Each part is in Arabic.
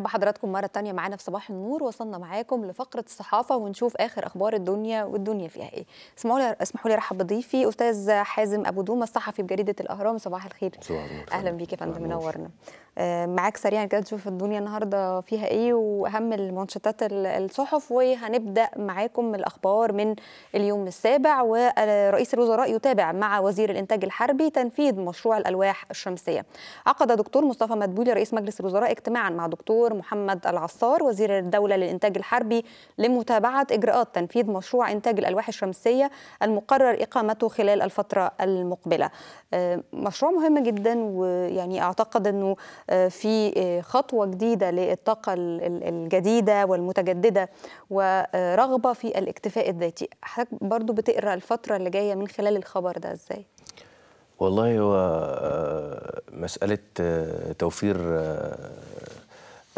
مرحبا بحضراتكم مرة تانية معانا في صباح النور وصلنا معاكم لفقرة الصحافة ونشوف آخر أخبار الدنيا والدنيا فيها إيه اسمحوا لي اسمحوا لي أرحب بضيفي أستاذ حازم أبو دومة الصحفي بجريدة الأهرام صباح الخير صباح الخير أهلا بيك يا فندم منورنا آه، معاك سريعا كده تشوف الدنيا النهارده فيها ايه واهم المنشطات الصحف وهنبدا معاكم الاخبار من اليوم السابع ورئيس الوزراء يتابع مع وزير الانتاج الحربي تنفيذ مشروع الالواح الشمسيه. عقد دكتور مصطفى مدبولي رئيس مجلس الوزراء اجتماعا مع دكتور محمد العصار وزير الدوله للانتاج الحربي لمتابعه اجراءات تنفيذ مشروع انتاج الالواح الشمسيه المقرر اقامته خلال الفتره المقبله. آه، مشروع مهم جدا ويعني اعتقد انه آه، في آه، خطوه جديده للطاقه الجديده والمتجدده ورغبه في الاكتفاء الذاتي حضرتك برضو بتقرا الفتره اللي جايه من خلال الخبر ده ازاي والله هو آه، مساله توفير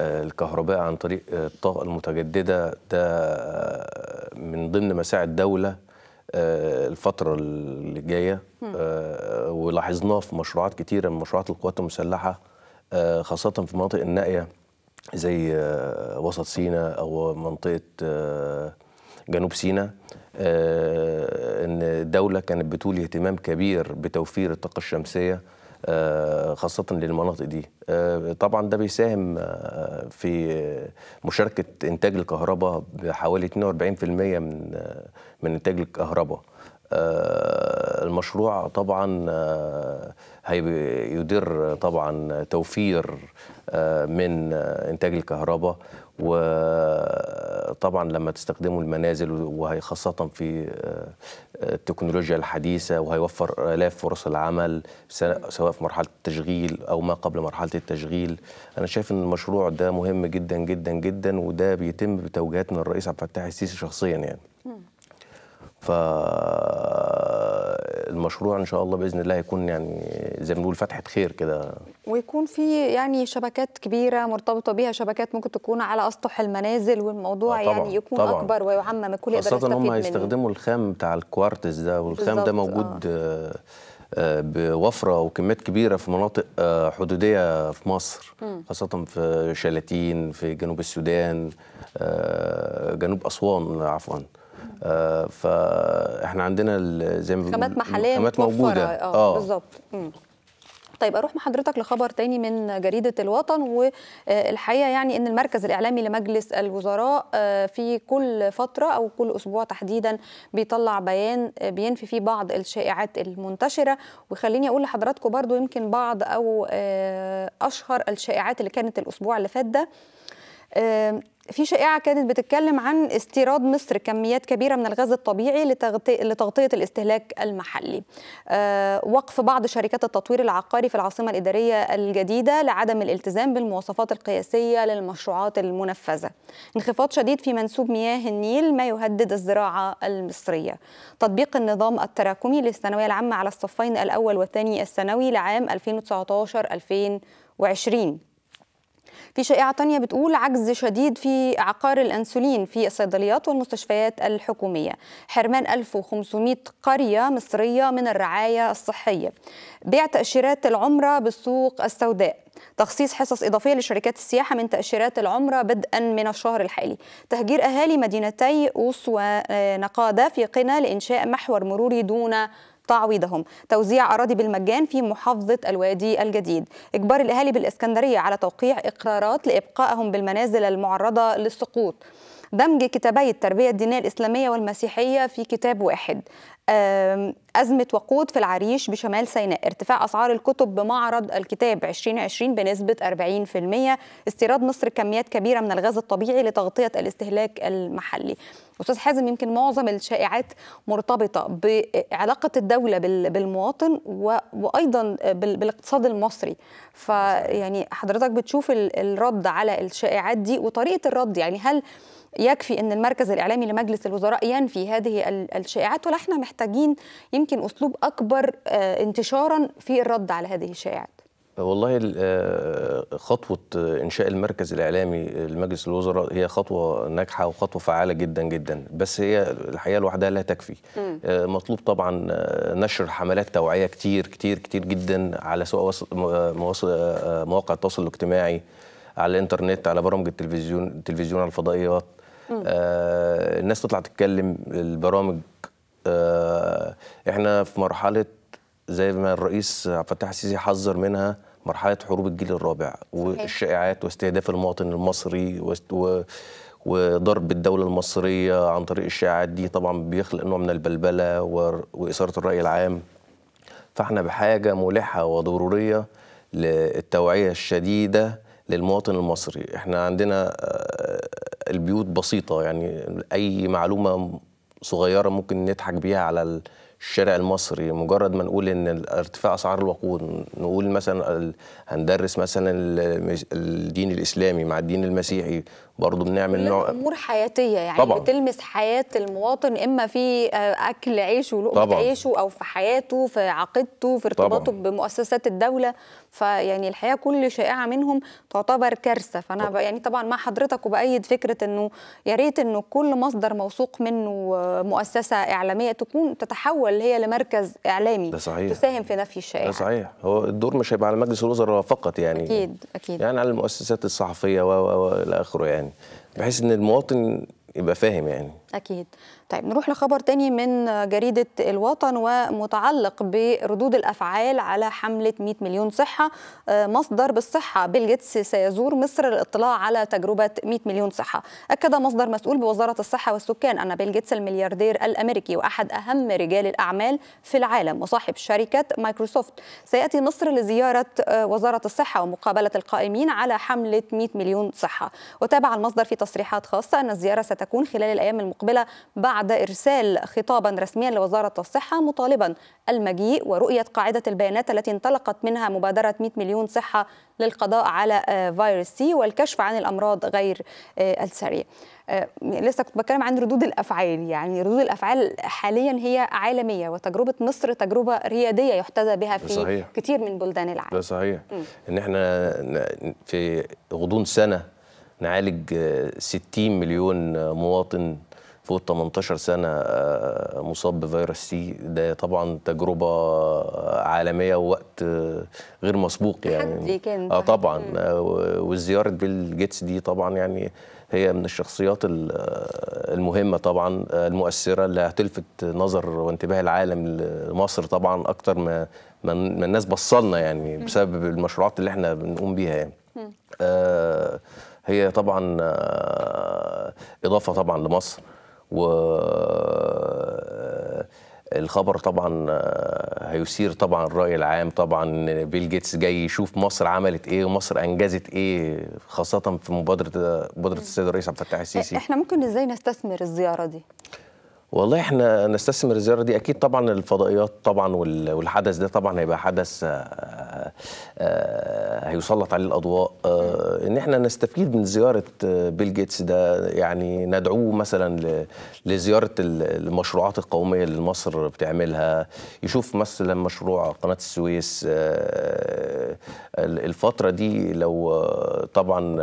الكهرباء عن طريق الطاقه المتجدده ده من ضمن مساعي الدوله الفترة اللي جاية ولاحظناه في مشروعات كتيرة من مشروعات القوات المسلحة آه، خاصة في المناطق النائية زي آه، وسط سيناء أو منطقة آه، جنوب سيناء ان الدوله كانت بتولي اهتمام كبير بتوفير الطاقه الشمسيه خاصة للمناطق دي طبعا ده بيساهم في مشاركة إنتاج الكهرباء بحوالي 42% من من إنتاج الكهرباء آه، المشروع طبعا آه، هيدر طبعا توفير آه، من انتاج الكهرباء وطبعا لما تستخدموا المنازل وهي خاصة في التكنولوجيا الحديثة وهيوفر آلاف فرص العمل سواء في مرحلة التشغيل أو ما قبل مرحلة التشغيل أنا شايف أن المشروع ده مهم جدا جدا جدا وده بيتم بتوجيهات من الرئيس عبد الفتاح السيسي شخصيا يعني فالمشروع ان شاء الله باذن الله هيكون يعني زي ما بنقول فتحه خير كده ويكون في يعني شبكات كبيره مرتبطه بيها شبكات ممكن تكون على اسطح المنازل والموضوع آه يعني يكون طبعًا اكبر ويعمم الكل يقدر يستفيد منه خاصه ان هم هيستخدموا الخام بتاع الكوارتز ده والخام ده آه. موجود آه،, آه. بوفره وكميات كبيره في مناطق آه، حدوديه في مصر خاصه في شلاتين في جنوب السودان جنوب اسوان عفوا آه، فاحنا عندنا زي ما خامات محليه خامات موجوده اه, آه. بالظبط طيب اروح مع حضرتك لخبر تاني من جريده الوطن والحقيقه يعني ان المركز الاعلامي لمجلس الوزراء آه، في كل فتره او كل اسبوع تحديدا بيطلع بيان بينفي فيه بعض الشائعات المنتشره وخليني اقول لحضراتكم برضو يمكن بعض او اشهر الشائعات اللي كانت الاسبوع اللي فات ده في شائعة كانت بتتكلم عن استيراد مصر كميات كبيرة من الغاز الطبيعي لتغطية الاستهلاك المحلي آه، وقف بعض شركات التطوير العقاري في العاصمة الإدارية الجديدة لعدم الالتزام بالمواصفات القياسية للمشروعات المنفذة انخفاض شديد في منسوب مياه النيل ما يهدد الزراعة المصرية تطبيق النظام التراكمي للثانوية العامة على الصفين الأول والثاني الثانوي لعام 2019 2020 في شائعة تانية بتقول عجز شديد في عقار الأنسولين في الصيدليات والمستشفيات الحكومية حرمان 1500 قرية مصرية من الرعاية الصحية بيع تأشيرات العمرة بالسوق السوداء تخصيص حصص إضافية لشركات السياحة من تأشيرات العمرة بدءا من الشهر الحالي تهجير أهالي مدينتي أوس ونقادة آه، في قنا لإنشاء محور مروري دون تعويضهم توزيع أراضي بالمجان في محافظة الوادي الجديد إجبار الأهالي بالإسكندرية على توقيع إقرارات لإبقائهم بالمنازل المعرضة للسقوط دمج كتابي التربية الدينية الإسلامية والمسيحية في كتاب واحد أزمة وقود في العريش بشمال سيناء ارتفاع أسعار الكتب بمعرض الكتاب 2020 بنسبة 40% استيراد مصر كميات كبيرة من الغاز الطبيعي لتغطية الاستهلاك المحلي أستاذ حازم يمكن معظم الشائعات مرتبطة بعلاقة الدولة بالمواطن وأيضا بالاقتصاد المصري فيعني حضرتك بتشوف الرد على الشائعات دي وطريقة الرد يعني هل يكفي أن المركز الإعلامي لمجلس الوزراء ينفي هذه الشائعات ولا احنا محتاجين محتاجين يمكن اسلوب اكبر آه، انتشارا في الرد على هذه الشائعات والله آه، خطوة آه، إنشاء المركز الإعلامي لمجلس الوزراء هي خطوة ناجحة وخطوة فعالة جدا جدا بس هي الحقيقة لوحدها لا تكفي مطلوب طبعا نشر حملات توعية كتير كتير كتير جدا على سواء مواقع التواصل الاجتماعي على الإنترنت على برامج التلفزيون التلفزيون على الفضائيات الناس تطلع تتكلم البرامج آه، احنا في مرحله زي ما الرئيس عبد الفتاح السيسي حذر منها مرحله حروب الجيل الرابع والشائعات واستهداف المواطن المصري و وضرب الدولة المصرية عن طريق الشائعات دي طبعا بيخلق نوع من البلبلة وإثارة الرأي العام فاحنا بحاجة ملحة وضرورية للتوعية الشديدة للمواطن المصري احنا عندنا آه، البيوت بسيطة يعني أي معلومة صغيره ممكن نضحك بيها على الشارع المصري مجرد ما نقول ان ارتفاع اسعار الوقود نقول مثلا هندرس مثلا الدين الاسلامي مع الدين المسيحي برضه بنعمل نوع امور حياتيه يعني طبعًا. بتلمس حياه المواطن اما في آه، اكل عيشه ولقمه عيشه او في حياته في عقيدته في ارتباطه طبعًا. بمؤسسات الدوله فيعني الحقيقه كل شائعه منهم تعتبر كارثه فانا طبعًا. يعني طبعا مع حضرتك وبأيد فكره انه يا ريت انه كل مصدر موثوق منه آه، مؤسسه اعلاميه تكون تتحول هي لمركز اعلامي ده صحيح. تساهم في نفي الشائعه ده صحيح هو الدور مش هيبقى على مجلس الوزراء فقط يعني اكيد اكيد يعني على المؤسسات الصحفيه والى اخره يعني يعني بحيث ان المواطن يبقى فاهم يعني اكيد طيب نروح لخبر تاني من جريدة الوطن ومتعلق بردود الأفعال على حملة 100 مليون صحة آه، مصدر بالصحة بيل جيتس سيزور مصر للاطلاع على تجربة 100 مليون صحة أكد مصدر مسؤول بوزارة الصحة والسكان أن بيل جيتس الملياردير الأمريكي وأحد أهم رجال الأعمال في العالم وصاحب شركة مايكروسوفت سيأتي مصر لزيارة آه، وزارة الصحة ومقابلة القائمين على حملة 100 مليون صحة وتابع المصدر في تصريحات خاصة أن الزيارة ستكون خلال الأيام المقبلة بعد بعد إرسال خطابا رسميا لوزارة الصحة مطالبا المجيء ورؤية قاعدة البيانات التي انطلقت منها مبادرة 100 مليون صحة للقضاء على آه، فيروس سي والكشف عن الأمراض غير آه، السرية آه، لسه كنت بتكلم عن ردود الافعال يعني ردود الافعال حاليا هي عالميه وتجربه مصر تجربه رياديه يحتذى بها في صحيح. كتير من بلدان العالم ده صحيح م. ان احنا في غضون سنه نعالج 60 مليون مواطن فوق 18 سنه آه، مصاب بفيروس سي ده طبعا تجربه آه، عالميه ووقت آه، غير مسبوق يعني اه طبعا وزيارة بيل جيتس دي طبعا يعني هي من الشخصيات المهمه طبعا المؤثره اللي هتلفت نظر وانتباه العالم لمصر طبعا اكتر ما ما الناس بصلنا يعني بسبب المشروعات اللي احنا بنقوم بيها يعني هي طبعا اضافه طبعا لمصر و آه، الخبر طبعا آه، هيثير طبعا الراي العام طبعا بيل جيتس جاي يشوف مصر عملت ايه ومصر انجزت ايه خاصه في مبادره مبادره السيد الرئيس عبد الفتاح السيسي احنا ممكن ازاي نستثمر الزياره دي والله احنا نستثمر الزياره دي اكيد طبعا الفضائيات طبعا والحدث ده طبعا هيبقى حدث آه، آه، هيسلط عليه الاضواء آه، ان احنا نستفيد من زياره آه، بيل جيتس ده يعني ندعوه مثلا لزياره المشروعات القوميه اللي مصر بتعملها يشوف مثلا مشروع قناه السويس الفتره دي لو طبعا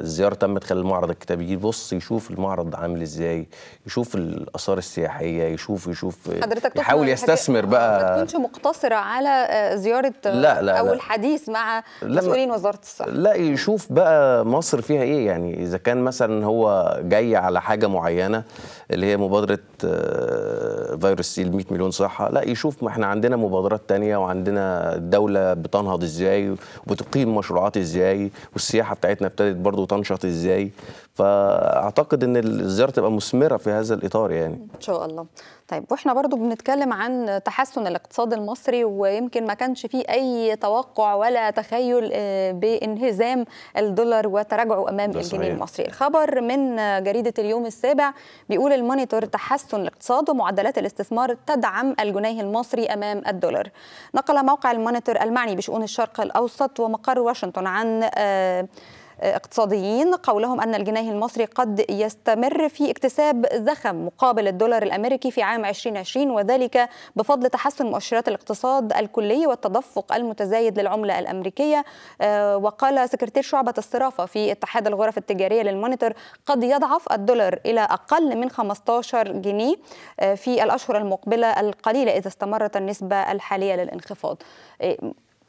الزياره تمت خلال المعرض الكتابي يبص يشوف المعرض عامل ازاي يشوف الاثار السياحيه يشوف يشوف حضرتك يحاول يستثمر بقى ما تكونش مقتصره على زياره لا لا او الحديث مع مسؤولين وزاره الصحه لا يشوف بقى مصر فيها ايه يعني اذا كان مثلا هو جاي على حاجه معينه اللي هي مبادره آه، فيروس ال 100 مليون صحه لا يشوف ما احنا عندنا مبادرات تانية وعندنا الدوله بتنهض ازاي وبتقيم مشروعات ازاي والسياحه بتاعتنا ابتدت برضو تنشط ازاي فاعتقد ان الزياره تبقى مثمره في هذا الاطار يعني ان شاء الله طيب واحنا برضو بنتكلم عن تحسن الاقتصاد المصري ويمكن ما كانش فيه اي توقع ولا تخيل آه، بانهزام الدولار وتراجعه امام الجنيه صحيح. المصري الخبر من جريده اليوم السابع بيقول المونيتور تحسن الاقتصاد ومعدلات الاستثمار تدعم الجنيه المصري امام الدولار نقل موقع المونيتور المعني بشؤون الشرق الاوسط ومقر واشنطن عن آه، اقتصاديين قولهم أن الجنيه المصري قد يستمر في اكتساب زخم مقابل الدولار الأمريكي في عام 2020 وذلك بفضل تحسن مؤشرات الاقتصاد الكلي والتدفق المتزايد للعملة الأمريكية آه، وقال سكرتير شعبة الصرافة في اتحاد الغرف التجارية للمونيتور قد يضعف الدولار إلى أقل من 15 جنيه آه، في الأشهر المقبلة القليلة إذا استمرت النسبة الحالية للانخفاض آه،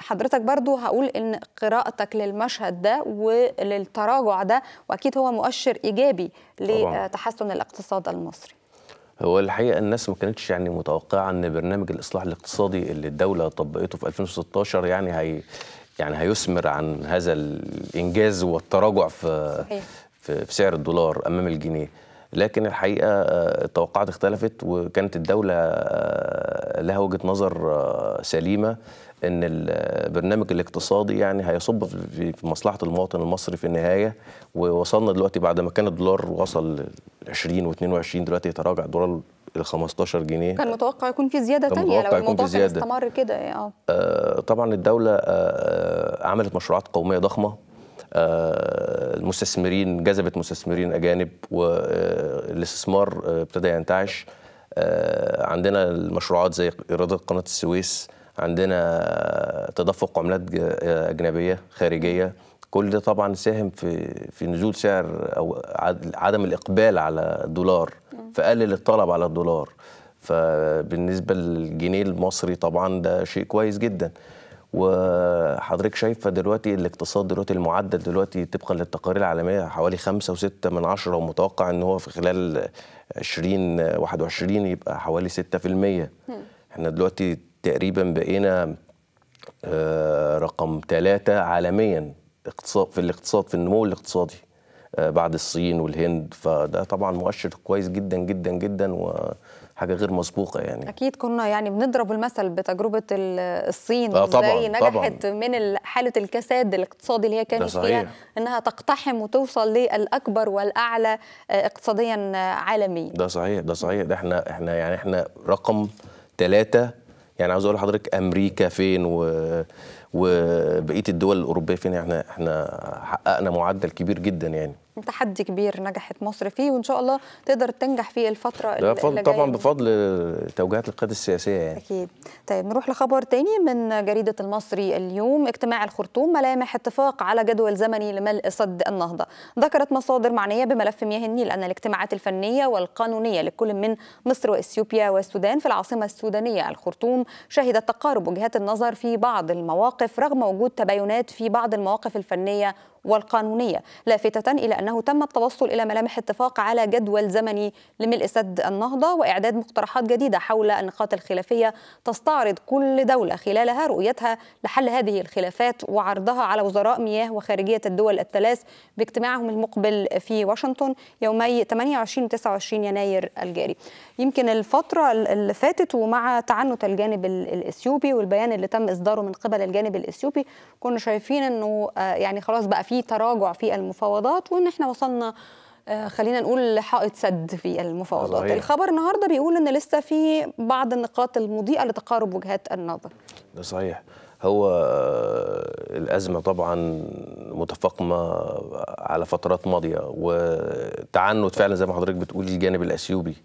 حضرتك برضو هقول ان قراءتك للمشهد ده وللتراجع ده واكيد هو مؤشر ايجابي لتحسن الاقتصاد المصري هو الحقيقه الناس ما كانتش يعني متوقعه ان برنامج الاصلاح الاقتصادي اللي الدوله طبقته في 2016 يعني هي يعني هيثمر عن هذا الانجاز والتراجع في صحيح. في سعر الدولار امام الجنيه لكن الحقيقه آه، التوقعات اختلفت وكانت الدوله آه، لها وجهه نظر آه، سليمه ان البرنامج الاقتصادي يعني هيصب في مصلحه المواطن المصري في النهايه ووصلنا دلوقتي بعد ما كان الدولار وصل 20 و22 دلوقتي يتراجع الدولار ال 15 جنيه كان متوقع يكون في زياده ثانيه لو الموضوع كان استمر كده يعني، آه. اه طبعا الدوله آه،, آه عملت مشروعات قوميه ضخمه آه المستثمرين جذبت مستثمرين اجانب والاستثمار آه، ابتدى ينتعش آه عندنا المشروعات زي ايرادات قناه السويس عندنا تدفق عملات اجنبيه خارجيه كل ده طبعا ساهم في في نزول سعر او عدم الاقبال على الدولار فقلل الطلب على الدولار فبالنسبه للجنيه المصري طبعا ده شيء كويس جدا وحضرتك شايفه دلوقتي الاقتصاد دلوقتي المعدل دلوقتي طبقا للتقارير العالميه حوالي 5.6 من 10 ومتوقع ان هو في خلال 20 21 يبقى حوالي 6% احنا دلوقتي تقريبا بقينا آه، رقم ثلاثة عالميا اقتصاد في الاقتصاد في النمو الاقتصادي آه، بعد الصين والهند فده طبعا مؤشر كويس جدا جدا جدا وحاجه غير مسبوقه يعني اكيد كنا يعني بنضرب المثل بتجربه الصين آه طبعًا ازاي نجحت طبعًا من حاله الكساد الاقتصادي اللي هي كانت فيها انها تقتحم وتوصل للاكبر والاعلى آه، اقتصاديا عالميا ده صحيح ده صحيح ده احنا احنا يعني احنا رقم ثلاثة يعني عاوز اقول لحضرتك امريكا فين و وبقيه الدول الاوروبيه فين يعني احنا احنا حققنا معدل كبير جدا يعني تحدي كبير نجحت مصر فيه وان شاء الله تقدر تنجح فيه الفتره ده اللي طبعا بفضل توجيهات القياده السياسيه يعني اكيد طيب نروح لخبر تاني من جريده المصري اليوم اجتماع الخرطوم ملامح اتفاق على جدول زمني لملء سد النهضه ذكرت مصادر معنيه بملف مياه النيل ان الاجتماعات الفنيه والقانونيه لكل من مصر واثيوبيا والسودان في العاصمه السودانيه الخرطوم شهدت تقارب وجهات النظر في بعض المواقف رغم وجود تباينات في بعض المواقف الفنيه والقانونية لافتة إلى أنه تم التوصل إلى ملامح اتفاق على جدول زمني لملء سد النهضة وإعداد مقترحات جديدة حول النقاط الخلافية تستعرض كل دولة خلالها رؤيتها لحل هذه الخلافات وعرضها على وزراء مياه وخارجية الدول الثلاث باجتماعهم المقبل في واشنطن يومي 28 و 29 يناير الجاري يمكن الفترة اللي فاتت ومع تعنت الجانب الإثيوبي والبيان اللي تم إصداره من قبل الجانب الإثيوبي كنا شايفين أنه آه، يعني خلاص بقى في تراجع في المفاوضات وأن احنا وصلنا آه، خلينا نقول حائط سد في المفاوضات صحيح. الخبر النهارده بيقول ان لسه في بعض النقاط المضيئه لتقارب وجهات النظر ده صحيح هو آه، الأزمة طبعا متفاقمة على فترات ماضية وتعنت فعلا زي ما حضرتك بتقولي الجانب الأثيوبي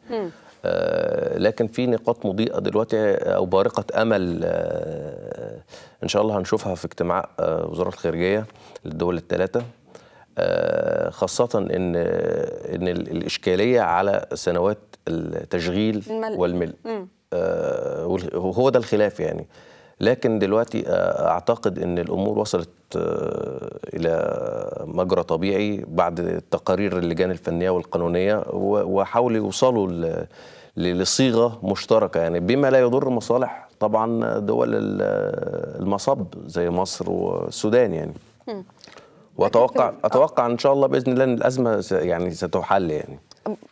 آه، لكن في نقاط مضيئه دلوقتي او بارقه امل آه، ان شاء الله هنشوفها في اجتماع آه، وزاره الخارجيه للدول الثلاثه خاصة إن إن الإشكالية على سنوات التشغيل والملء وهو ده الخلاف يعني لكن دلوقتي آه، اعتقد ان الامور وصلت آه، الى مجرى طبيعي بعد تقارير اللجان الفنيه والقانونيه وحاولوا يوصلوا لصيغه مشتركه يعني بما لا يضر مصالح طبعا دول المصب زي مصر والسودان يعني واتوقع اتوقع ان شاء الله باذن الله ان الازمه يعني ستحل يعني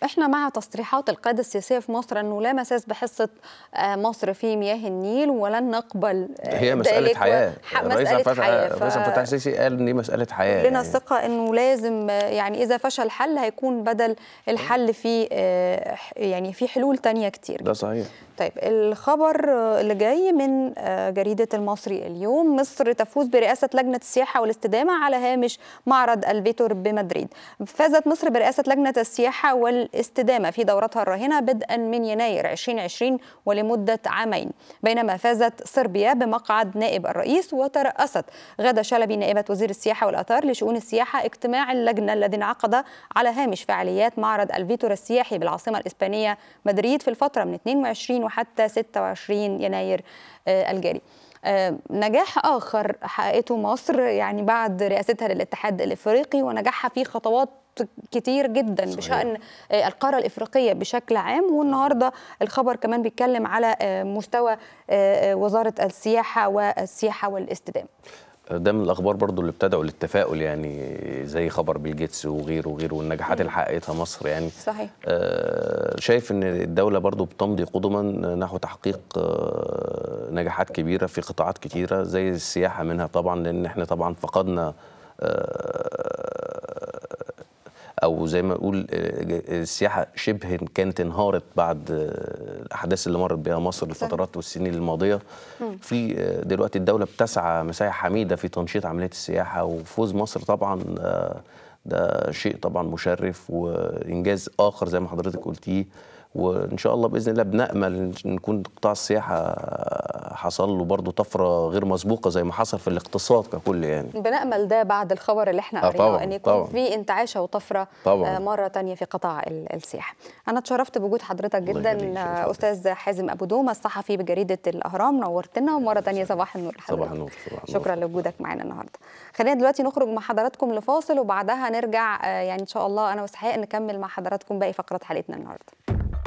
احنا مع تصريحات القاده السياسيه في مصر انه لا مساس بحصه آه، مصر في مياه النيل ولن نقبل آه، هي مساله حياه مساله حياه الرئيس عبد الفتاح السيسي قال ان دي مساله حياه يعني. لنا يعني. ثقه انه لازم آه، يعني اذا فشل حل هيكون بدل الحل في يعني في حلول تانية كتير ده صحيح طيب الخبر اللي جاي من آه، جريدة المصري اليوم مصر تفوز برئاسة لجنة السياحة والاستدامة على هامش معرض الفيتور بمدريد فازت مصر برئاسة لجنة السياحة والاستدامة في دورتها الراهنة بدءا من يناير 2020 ولمدة عامين بينما فازت صربيا بمقعد نائب الرئيس وترأست غادة شلبي نائبة وزير السياحة والآثار لشؤون السياحة اجتماع اللجنة الذي انعقد على هامش فعاليات معرض الفيتور السياحي بالعاصمة الإسبانية مدريد في الفترة من 22 وحتى 26 يناير آه، الجاري آه، نجاح آخر حققته مصر يعني بعد رئاستها للاتحاد الإفريقي ونجاحها في خطوات كتير جدا صحيح. بشأن آه، القارة الإفريقية بشكل عام والنهاردة الخبر كمان بيتكلم على مستوى وزارة السياحة والسياحة والاستدامة ده من الاخبار برضو اللي ابتدعوا للتفاؤل يعني زي خبر بيل جيتس وغيره وغيره والنجاحات اللي حققتها مصر يعني صحيح آه شايف ان الدوله برضو بتمضي قدما نحو تحقيق آه نجاحات كبيره في قطاعات كثيره زي السياحه منها طبعا لان احنا طبعا فقدنا آه، او زي ما نقول آه، آه، السياحه شبه كانت انهارت بعد آه، الاحداث اللي مرت بها مصر الفترات والسنين الماضيه في دلوقتي الدوله بتسعى مساحه حميده في تنشيط عمليه السياحه وفوز مصر طبعا ده شيء طبعا مشرف وانجاز اخر زي ما حضرتك قلتيه وان شاء الله باذن الله بنامل نكون قطاع السياحه حصل له برضه طفره غير مسبوقه زي ما حصل في الاقتصاد ككل يعني بنامل ده بعد الخبر اللي احنا آه، قريناه ان يكون طبعًا. في انتعاشه وطفره طبعًا. آه، مره ثانيه في قطاع السياحه انا اتشرفت بوجود حضرتك جدا آه، استاذ حازم ابو دومه الصحفي بجريده الاهرام نورتنا ومره ثانيه صباح النور صباح النور شكرا لوجودك معانا النهارده خلينا دلوقتي نخرج مع حضراتكم لفاصل وبعدها نرجع يعني ان شاء الله انا وسحاق نكمل مع حضراتكم باقي فقرات حلقتنا النهارده